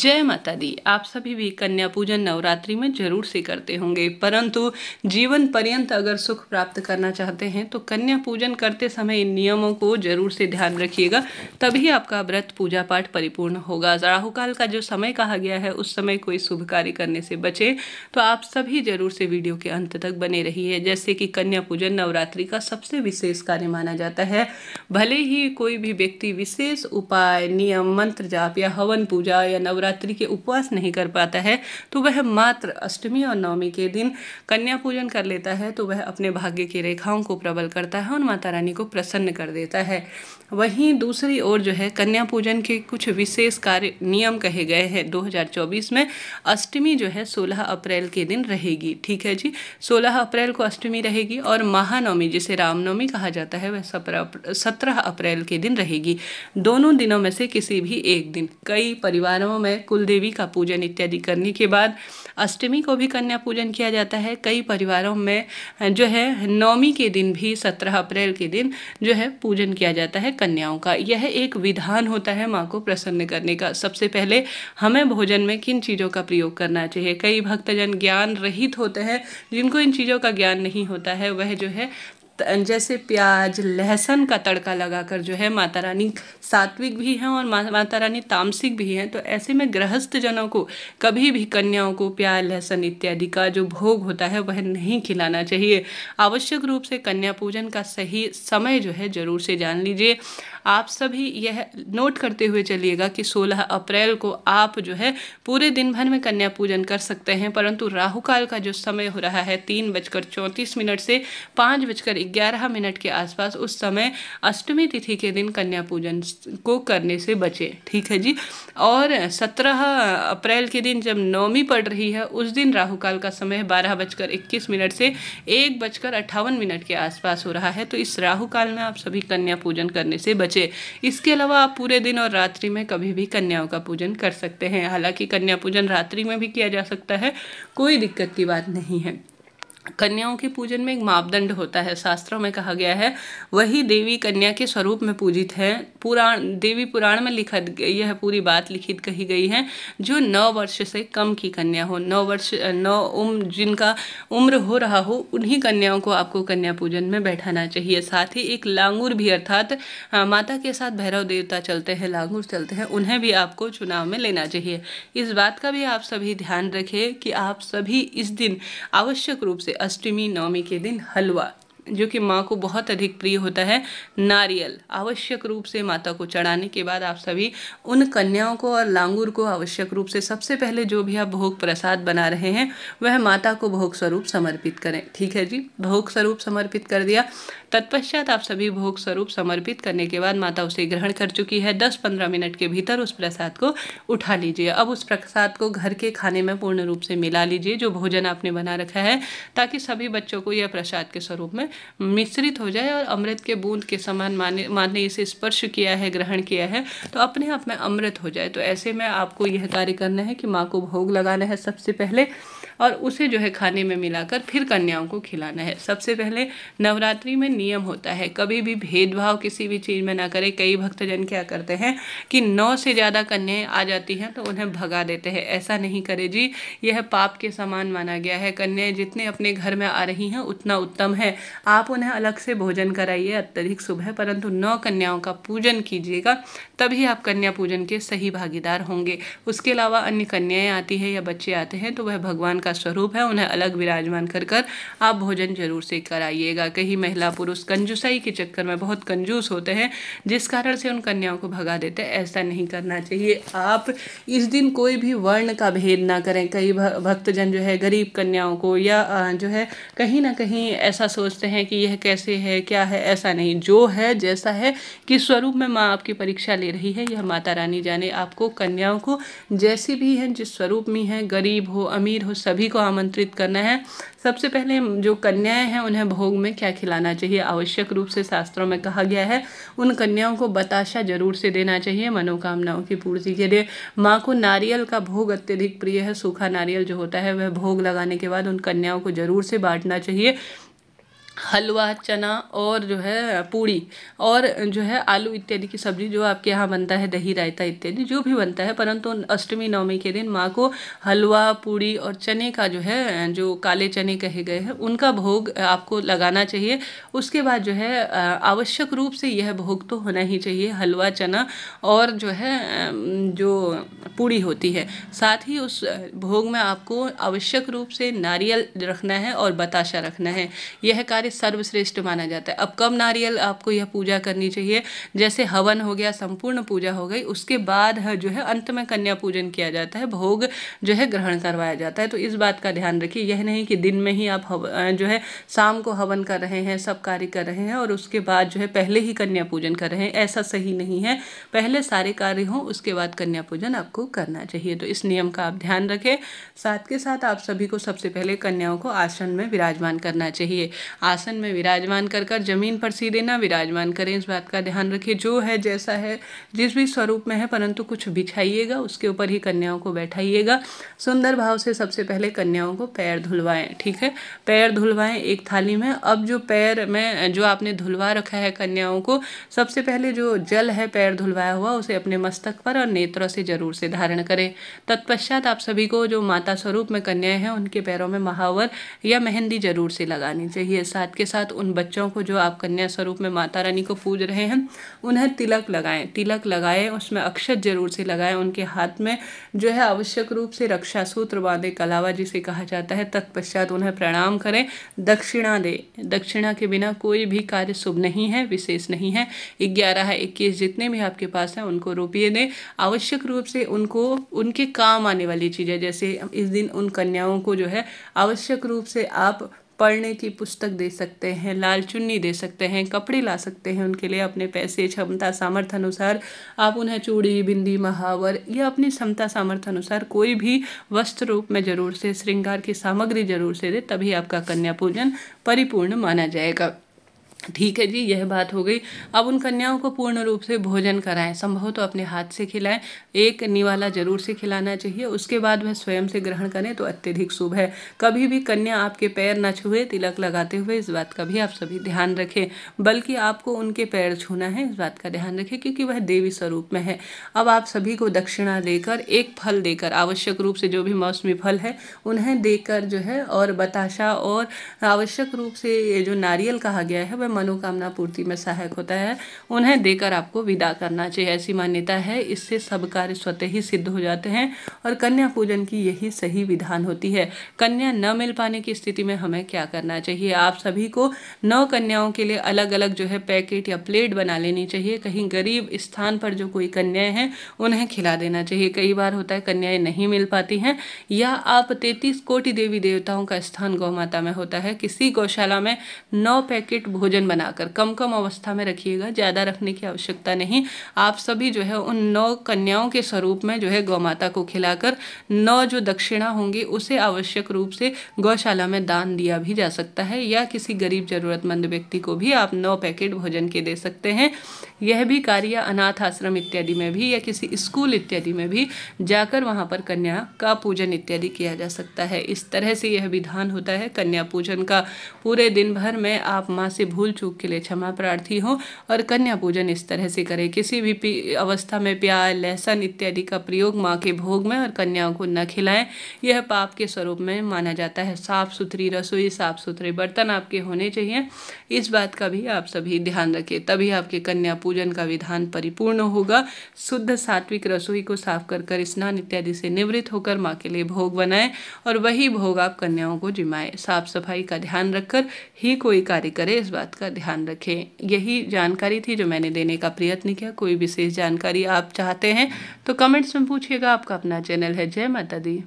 जय माता दी आप सभी भी कन्या पूजन नवरात्रि में जरूर से करते होंगे परंतु जीवन पर्यंत अगर सुख प्राप्त करना चाहते हैं तो कन्या पूजन करते समय इन नियमों को जरूर से ध्यान रखिएगा तभी आपका व्रत पूजा पाठ परिपूर्ण होगा राहुकाल का जो समय कहा गया है उस समय कोई शुभ कार्य करने से बचें तो आप सभी जरूर से वीडियो के अंत तक बने रही जैसे कि कन्या पूजन नवरात्रि का सबसे विशेष कार्य माना जाता है भले ही कोई भी व्यक्ति विशेष उपाय नियम मंत्र जाप या हवन पूजा या नवरात्र नवरात्रि के उपवास नहीं कर पाता है तो वह मात्र अष्टमी और नवमी के दिन कन्या पूजन कर लेता है तो वह अपने भाग्य की रेखाओं को प्रबल करता है और माता रानी को प्रसन्न कर देता है वहीं दूसरी ओर जो है कन्या पूजन के कुछ विशेष कार्य नियम कहे गए हैं 2024 में अष्टमी जो है 16 अप्रैल के दिन रहेगी ठीक है जी 16 अप्रैल को अष्टमी रहेगी और महानवमी जिसे रामनवमी कहा जाता है वह सत्रह अप्रैल के दिन रहेगी दोनों दिनों में से किसी भी एक दिन कई परिवारों में कुलदेवी का पूजन इत्यादि करने के बाद अष्टमी को भी कन्या पूजन किया जाता है कई परिवारों में जो है नौमी के दिन भी सत्रह अप्रैल के दिन जो है पूजन किया जाता है कन्याओं का यह एक विधान होता है माँ को प्रसन्न करने का सबसे पहले हमें भोजन में किन चीज़ों का प्रयोग करना चाहिए कई भक्तजन ज्ञान रहित होते हैं जिनको इन चीज़ों का ज्ञान नहीं होता है वह जो है अं, जैसे प्याज लहसुन का तड़का लगाकर जो है माता रानी सात्विक भी हैं और मा, माता रानी तामसिक भी हैं तो ऐसे में गृहस्थ जनों को कभी भी कन्याओं को प्याज लहसुन इत्यादि का जो भोग होता है वह नहीं खिलाना चाहिए आवश्यक रूप से कन्या पूजन का सही समय जो है जरूर से जान लीजिए आप सभी यह नोट करते हुए चलिएगा कि 16 अप्रैल को आप जो है पूरे दिन भर में कन्या पूजन कर सकते हैं परंतु राहु काल का जो समय हो रहा है तीन बजकर चौंतीस मिनट से पाँच बजकर ग्यारह मिनट के आसपास उस समय अष्टमी तिथि के दिन कन्या पूजन को करने से बचें ठीक है जी और सत्रह अप्रैल के दिन जब नवमी पड़ रही है उस दिन राहु काल का समय बारह बजकर इक्कीस मिनट से एक बजकर अट्ठावन मिनट के आसपास हो रहा है तो इस राहु काल में आप सभी कन्या पूजन करने से बचें बचे इसके अलावा आप पूरे दिन और रात्रि में कभी भी कन्याओं का पूजन कर सकते हैं हालांकि कन्या पूजन रात्रि में भी किया जा सकता है कोई दिक्कत की बात नहीं है कन्याओं के पूजन में एक मापदंड होता है शास्त्रों में कहा गया है वही देवी कन्या के स्वरूप में पूजित है पुराण देवी पुराण में लिखा यह पूरी बात लिखित कही गई है जो नौ वर्ष से कम की कन्या हो नौ वर्ष नौ उम्र जिनका उम्र हो रहा हो उन्हीं कन्याओं को आपको कन्या पूजन में बैठाना चाहिए साथ ही एक लांगुर भी अर्थात माता के साथ भैरव देवता चलते हैं लांगुर चलते हैं उन्हें भी आपको चुनाव में लेना चाहिए इस बात का भी आप सभी ध्यान रखें कि आप सभी इस दिन आवश्यक रूप से अष्टमी नवमी के दिन हलवा जो कि माँ को बहुत अधिक प्रिय होता है नारियल आवश्यक रूप से माता को चढ़ाने के बाद आप सभी उन कन्याओं को और लांगुर को आवश्यक रूप से सबसे पहले जो भी आप भोग प्रसाद बना रहे हैं वह माता को भोग स्वरूप समर्पित करें ठीक है जी भोग स्वरूप समर्पित कर दिया तत्पश्चात आप सभी भोग स्वरूप समर्पित करने के बाद माता उसे ग्रहण कर चुकी है दस पंद्रह मिनट के भीतर उस प्रसाद को उठा लीजिए अब उस प्रसाद को घर के खाने में पूर्ण रूप से मिला लीजिए जो भोजन आपने बना रखा है ताकि सभी बच्चों को यह प्रसाद के स्वरूप में मिश्रित हो जाए और अमृत के बूंद के समान माने माने इसे स्पर्श किया है ग्रहण किया है तो अपने आप में अमृत हो जाए तो ऐसे में आपको यह कार्य करना है कि माँ को भोग लगाना है सबसे पहले और उसे जो है खाने में मिलाकर फिर कन्याओं को खिलाना है सबसे पहले नवरात्रि में नियम होता है कभी भी भेदभाव किसी भी चीज़ में ना करें कई भक्तजन क्या करते हैं कि नौ से ज़्यादा कन्याएं आ जाती हैं तो उन्हें भगा देते हैं ऐसा नहीं करे जी यह पाप के समान माना गया है कन्याएं जितने अपने घर में आ रही हैं उतना उत्तम है आप उन्हें अलग से भोजन कराइए अत्यधिक सुबह परंतु नौ कन्याओं का पूजन कीजिएगा तभी आप कन्या पूजन के सही भागीदार होंगे उसके अलावा अन्य कन्याएं आती हैं या बच्चे आते हैं तो वह भगवान का का स्वरूप है उन्हें अलग विराजमान कर कर आप भोजन जरूर से कराइएगा कहीं महिला पुरुष कंजूसाई के चक्कर में बहुत कंजूस होते हैं जिस कारण से उन कन्याओं को भगा देते हैं ऐसा नहीं करना चाहिए आप इस दिन कोई भी वर्ण का भेद ना करें कई भक्तजन जो है गरीब कन्याओं को या जो है कहीं ना कहीं ऐसा सोचते हैं कि यह कैसे है क्या है ऐसा नहीं जो है जैसा है कि स्वरूप में माँ आपकी परीक्षा ले रही है यह माता रानी जाने आपको कन्याओं को जैसी भी हैं जिस स्वरूप में हैं गरीब हो अमीर हो सब सभी को आमंत्रित करना है सबसे पहले जो कन्याएं हैं उन्हें भोग में क्या खिलाना चाहिए आवश्यक रूप से शास्त्रों में कहा गया है उन कन्याओं को बताशा जरूर से देना चाहिए मनोकामनाओं की पूर्ति के लिए माँ को नारियल का भोग अत्यधिक प्रिय है सूखा नारियल जो होता है वह भोग लगाने के बाद उन कन्याओं को जरूर से बांटना चाहिए हलवा चना और जो है पूड़ी और जो है आलू इत्यादि की सब्जी जो आपके यहाँ बनता है दही रायता इत्यादि जो भी बनता है परंतु अष्टमी नवमी के दिन माँ को हलवा पूड़ी और चने का जो है जो काले चने कहे गए हैं उनका भोग आपको लगाना चाहिए उसके बाद जो है आवश्यक रूप से यह भोग तो होना ही चाहिए हलवा चना और जो है जो पूड़ी होती है साथ ही उस भोग में आपको आवश्यक रूप से नारियल रखना है और बताशा रखना है यह कार्य सर्वश्रेष्ठ माना जाता है अब कब नारियल आपको यह पूजा करनी चाहिए जैसे हवन हो गया संपूर्ण पूजा हो गई उसके बाद जो है अंत में कन्या पूजन किया जाता है भोग जो है ग्रहण करवाया जाता है तो इस बात का ध्यान रखिए यह नहीं कि दिन में ही आप जो है शाम को हवन कर रहे हैं सब कार्य कर रहे हैं और उसके बाद जो है पहले ही कन्या पूजन कर रहे हैं ऐसा सही नहीं है पहले सारे कार्य हों उसके बाद कन्या पूजन आपको करना चाहिए तो इस नियम का आप ध्यान रखें साथ के साथ आप सभी को सबसे पहले कन्याओं को आसन में विराजमान करना चाहिए आसन आसन में विराजमान कर कर जमीन पर सीधे ना विराजमान करें इस बात का ध्यान रखिए जो है जैसा है जिस भी स्वरूप में है परंतु कुछ बिछाइएगा उसके ऊपर ही कन्याओं को बैठाइएगा सुंदर भाव से सबसे पहले कन्याओं को पैर धुलवाएं ठीक है पैर धुलवाएं एक थाली में अब जो पैर में जो आपने धुलवा रखा है कन्याओं को सबसे पहले जो जल है पैर धुलवाया हुआ उसे अपने मस्तक पर और नेत्रों से जरूर से धारण करें तत्पश्चात आप सभी को जो माता स्वरूप में कन्याएं हैं उनके पैरों में महावर या मेहंदी जरूर से लगानी चाहिए साथ के साथ उन बच्चों को जो आप कन्या स्वरूप में माता रानी को पूज रहे हैं उन्हें तिलक लगाएं तिलक लगाएं उसमें अक्षत जरूर से लगाएं उनके हाथ में जो है आवश्यक रूप से रक्षा सूत्र बांधे कलावा जिसे कहा जाता है तत्पश्चात उन्हें प्रणाम करें दक्षिणा दे दक्षिणा के बिना कोई भी कार्य शुभ नहीं है विशेष नहीं है ग्यारह इक्कीस जितने भी आपके पास हैं उनको रोपिए दें आवश्यक रूप से उनको उनके काम आने वाली चीज़ें जैसे इस दिन उन कन्याओं को जो है आवश्यक रूप से आप पढ़ने की पुस्तक दे सकते हैं लाल चुन्नी दे सकते हैं कपड़े ला सकते हैं उनके लिए अपने पैसे क्षमता सामर्थ्य अनुसार आप उन्हें चूड़ी बिंदी महावर या अपनी क्षमता सामर्थ्य अनुसार कोई भी वस्त्र रूप में जरूर से श्रृंगार की सामग्री जरूर से दे तभी आपका कन्या पूजन परिपूर्ण माना जाएगा ठीक है जी यह बात हो गई अब उन कन्याओं को पूर्ण रूप से भोजन कराएं संभव तो अपने हाथ से खिलाएं एक निवाला जरूर से खिलाना चाहिए उसके बाद वह स्वयं से ग्रहण करें तो अत्यधिक शुभ है कभी भी कन्या आपके पैर न छुए तिलक लगाते हुए इस बात का भी आप सभी ध्यान रखें बल्कि आपको उनके पैर छूना है इस बात का ध्यान रखें क्योंकि वह देवी स्वरूप में है अब आप सभी को दक्षिणा देकर एक फल देकर आवश्यक रूप से जो भी मौसमी फल है उन्हें देकर जो है और बताशा और आवश्यक रूप से जो नारियल कहा गया है वह मनोकामना पूर्ति में सहायक होता है उन्हें देकर आपको विदा करना चाहिए ऐसी मान्यता है इससे सब कार्य स्वतः ही सिद्ध हो जाते हैं और कन्या पूजन की यही सही विधान होती है कन्या न मिल पाने की स्थिति में हमें क्या करना चाहिए आप सभी को नौ कन्याओं के लिए अलग अलग जो है पैकेट या प्लेट बना लेनी चाहिए कहीं गरीब स्थान पर जो कोई कन्याएं हैं उन्हें खिला देना चाहिए कई बार होता है कन्याएं नहीं मिल पाती हैं या आप तैतीस कोटि देवी देवताओं का स्थान गौ माता में होता है किसी गौशाला में नौ पैकेट भोजन भोजन बनाकर कम कम अवस्था में रखिएगा ज़्यादा रखने की आवश्यकता नहीं आप सभी जो है उन नौ कन्याओं के स्वरूप में जो है गौ माता को खिलाकर नौ जो दक्षिणा होंगी उसे आवश्यक रूप से गौशाला में दान दिया भी जा सकता है या किसी गरीब जरूरतमंद व्यक्ति को भी आप नौ पैकेट भोजन के दे सकते हैं यह भी कार्य अनाथ आश्रम इत्यादि में भी या किसी स्कूल इत्यादि में भी जाकर वहाँ पर कन्या का पूजन इत्यादि किया जा सकता है इस तरह से यह विधान होता है कन्या पूजन का पूरे दिन भर में आप माँ से भूल चूक के लिए क्षमा प्रार्थी हो और कन्या पूजन इस तरह से करें किसी भी अवस्था में प्याज लहसुन इत्यादि का प्रयोग माँ के भोग में और कन्याओं को न खिलाएं यह पाप के स्वरूप में माना जाता है साफ़ सुथरी रसोई साफ़ सुथरे बर्तन आपके होने चाहिए इस बात का भी आप सभी ध्यान रखें तभी आपके कन्या पूजन का विधान परिपूर्ण होगा शुद्ध सात्विक रसोई को साफ कर कर स्नान इत्यादि से निवृत्त होकर माँ के लिए भोग बनाएं और वही भोग आप कन्याओं को जिमाएं साफ सफाई का ध्यान रखकर ही कोई कार्य करे इस बात का का ध्यान रखें यही जानकारी थी जो मैंने देने का प्रयत्न किया कोई विशेष जानकारी आप चाहते हैं तो कमेंट्स में पूछिएगा आपका अपना चैनल है जय माता दी